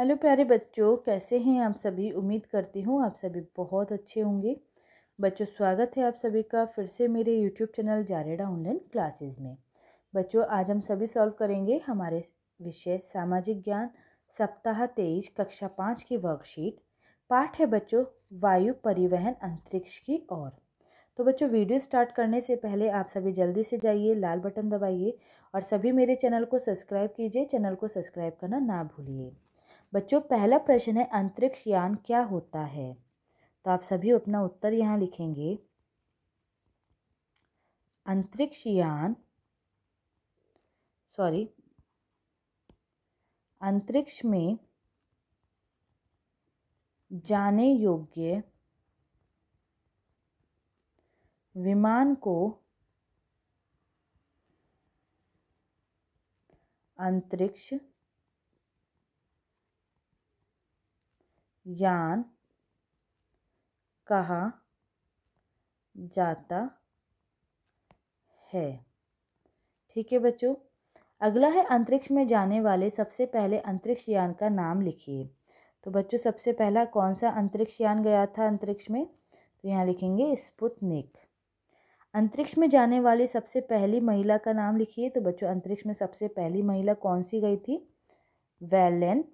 hello प्यारे बच्चों कैसे हैं आप सभी उम्मीद करती हूँ आप सभी बहुत अच्छे होंगे बच्चों स्वागत है आप सभी का फिर से मेरे यूट्यूब चैनल जारेडा ऑनलाइन क्लासेस में बच्चों आज हम सभी सॉल्व करेंगे हमारे विषय सामाजिक ज्ञान सप्ताह तेईस कक्षा पाँच की वर्कशीट पाठ है बच्चों वायु परिवहन अंतरिक्ष की ओर तो बच्चों वीडियो स्टार्ट करने से पहले आप सभी जल्दी से जाइए लाल बटन दबाइए और सभी मेरे चैनल को सब्सक्राइब कीजिए चैनल को सब्सक्राइब करना ना भूलिए बच्चों पहला प्रश्न है अंतरिक्ष यान क्या होता है तो आप सभी अपना उत्तर यहाँ लिखेंगे अंतरिक्ष यान सॉरी अंतरिक्ष में जाने योग्य विमान को अंतरिक्ष यान कहा जाता है ठीक है बच्चों अगला है अंतरिक्ष में जाने वाले सबसे पहले अंतरिक्ष यान का नाम लिखिए तो बच्चों सबसे पहला कौन सा अंतरिक्ष यान गया था अंतरिक्ष में तो यहाँ लिखेंगे स्पुतनिक अंतरिक्ष में जाने वाली सबसे पहली महिला का नाम लिखिए तो बच्चों अंतरिक्ष में सबसे पहली महिला कौन सी गई थी वेलेन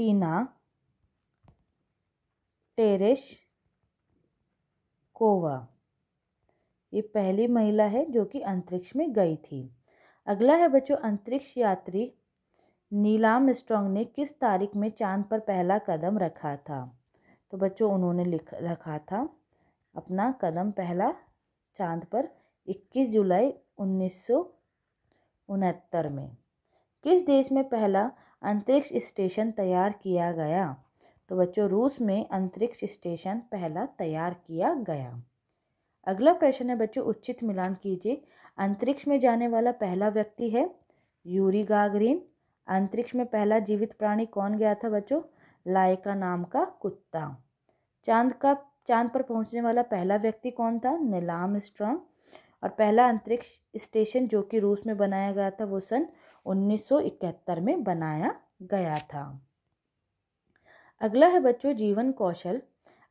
टीना टेरेश कोवा ये पहली महिला है जो कि अंतरिक्ष में गई थी अगला है बच्चों अंतरिक्ष यात्री नीलाम स्ट्रॉन्ग ने किस तारीख में चांद पर पहला कदम रखा था तो बच्चों उन्होंने लिख रखा था अपना कदम पहला चांद पर 21 जुलाई उन्नीस में किस देश में पहला अंतरिक्ष स्टेशन तैयार किया गया तो बच्चों रूस में अंतरिक्ष स्टेशन पहला तैयार किया गया अगला प्रश्न है बच्चों उचित मिलान कीजिए अंतरिक्ष में जाने वाला पहला व्यक्ति है यूरी गागरीन अंतरिक्ष में पहला जीवित प्राणी कौन गया था बच्चों लायका नाम का कुत्ता चांद का चांद पर पहुंचने वाला पहला व्यक्ति कौन था नीलाम स्ट्रॉन्ग और पहला अंतरिक्ष स्टेशन जो कि रूस में बनाया गया था वो सन 1971 में बनाया गया था अगला है बच्चों जीवन कौशल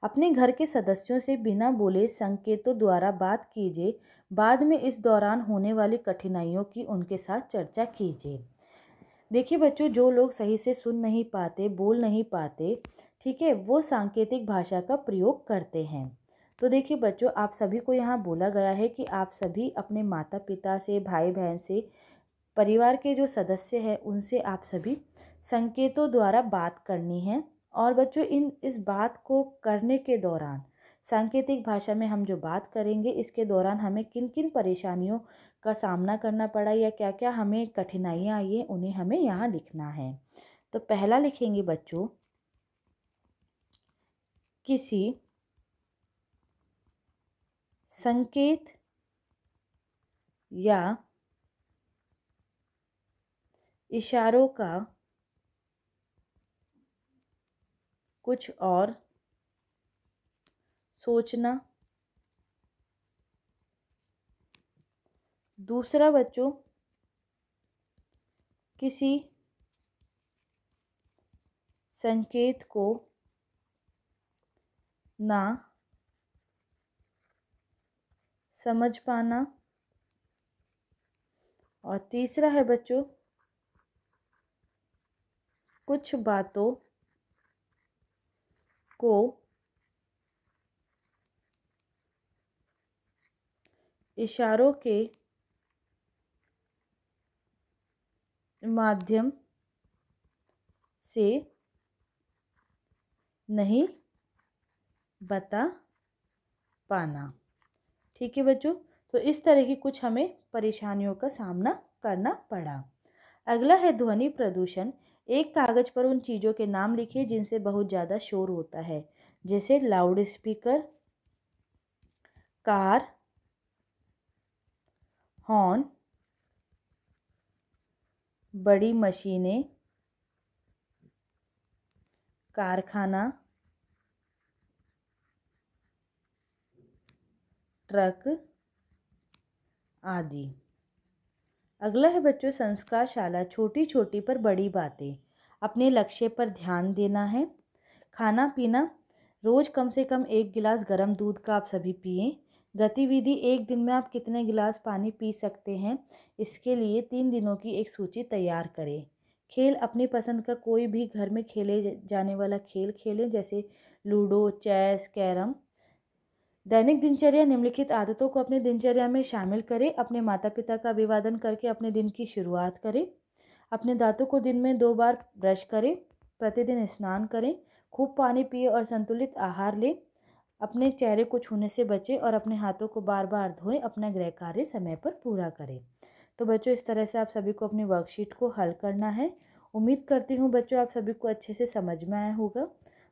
अपने घर के सदस्यों से बिना बोले संकेतों द्वारा बात कीजिए बाद में इस दौरान होने वाली कठिनाइयों की उनके साथ चर्चा कीजिए देखिए बच्चों जो लोग सही से सुन नहीं पाते बोल नहीं पाते ठीक है वो सांकेतिक भाषा का प्रयोग करते हैं तो देखिए बच्चों आप सभी को यहाँ बोला गया है कि आप सभी अपने माता पिता से भाई बहन से परिवार के जो सदस्य हैं उनसे आप सभी संकेतों द्वारा बात करनी है और बच्चों इन इस बात को करने के दौरान सांकेतिक भाषा में हम जो बात करेंगे इसके दौरान हमें किन किन परेशानियों का सामना करना पड़ा या क्या क्या हमें कठिनाइयाँ आई हैं उन्हें हमें यहाँ लिखना है तो पहला लिखेंगे बच्चों किसी संकेत या इशारों का कुछ और सोचना दूसरा बच्चों किसी संकेत को ना समझ पाना और तीसरा है बच्चों कुछ बातों को इशारों के माध्यम से नहीं बता पाना ठीक है बच्चों तो इस तरह की कुछ हमें परेशानियों का सामना करना पड़ा अगला है ध्वनि प्रदूषण एक कागज़ पर उन चीज़ों के नाम लिखिए जिनसे बहुत ज़्यादा शोर होता है जैसे लाउड स्पीकर कार हॉर्न बड़ी मशीनें कारखाना ट्रक आदि अगला है बच्चों संस्कार शाला छोटी छोटी पर बड़ी बातें अपने लक्ष्य पर ध्यान देना है खाना पीना रोज़ कम से कम एक गिलास गर्म दूध का आप सभी पिए गतिविधि एक दिन में आप कितने गिलास पानी पी सकते हैं इसके लिए तीन दिनों की एक सूची तैयार करें खेल अपनी पसंद का कोई भी घर में खेले जाने वाला खेल खेलें जैसे लूडो चेस कैरम दैनिक दिनचर्या निम्नलिखित आदतों को अपने दिनचर्या में शामिल करें अपने माता पिता का अभिवादन करके अपने दिन की शुरुआत करें अपने दांतों को दिन में दो बार ब्रश करें प्रतिदिन स्नान करें खूब पानी पिए और संतुलित आहार लें अपने चेहरे को छूने से बचें और अपने हाथों को बार बार धोएं अपना गृह कार्य समय पर पूरा करें तो बच्चों इस तरह से आप सभी को अपनी वर्कशीट को हल करना है उम्मीद करती हूँ बच्चों आप सभी को अच्छे से समझ में आया होगा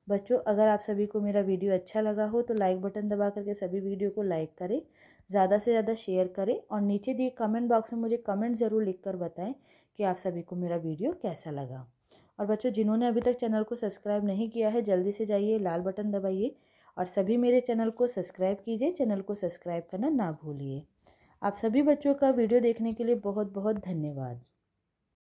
बच्चों अगर आप सभी को मेरा वीडियो अच्छा लगा हो तो लाइक बटन दबा करके सभी वीडियो को लाइक करें ज़्यादा से ज़्यादा शेयर करें और नीचे दिए कमेंट बॉक्स में मुझे कमेंट ज़रूर लिख कर बताएँ कि आप सभी को मेरा वीडियो कैसा लगा और बच्चों जिन्होंने अभी तक चैनल को सब्सक्राइब नहीं किया है जल्दी से जाइए लाल बटन दबाइए और सभी मेरे चैनल को सब्सक्राइब कीजिए चैनल को सब्सक्राइब करना ना भूलिए आप सभी बच्चों का वीडियो देखने के लिए बहुत बहुत धन्यवाद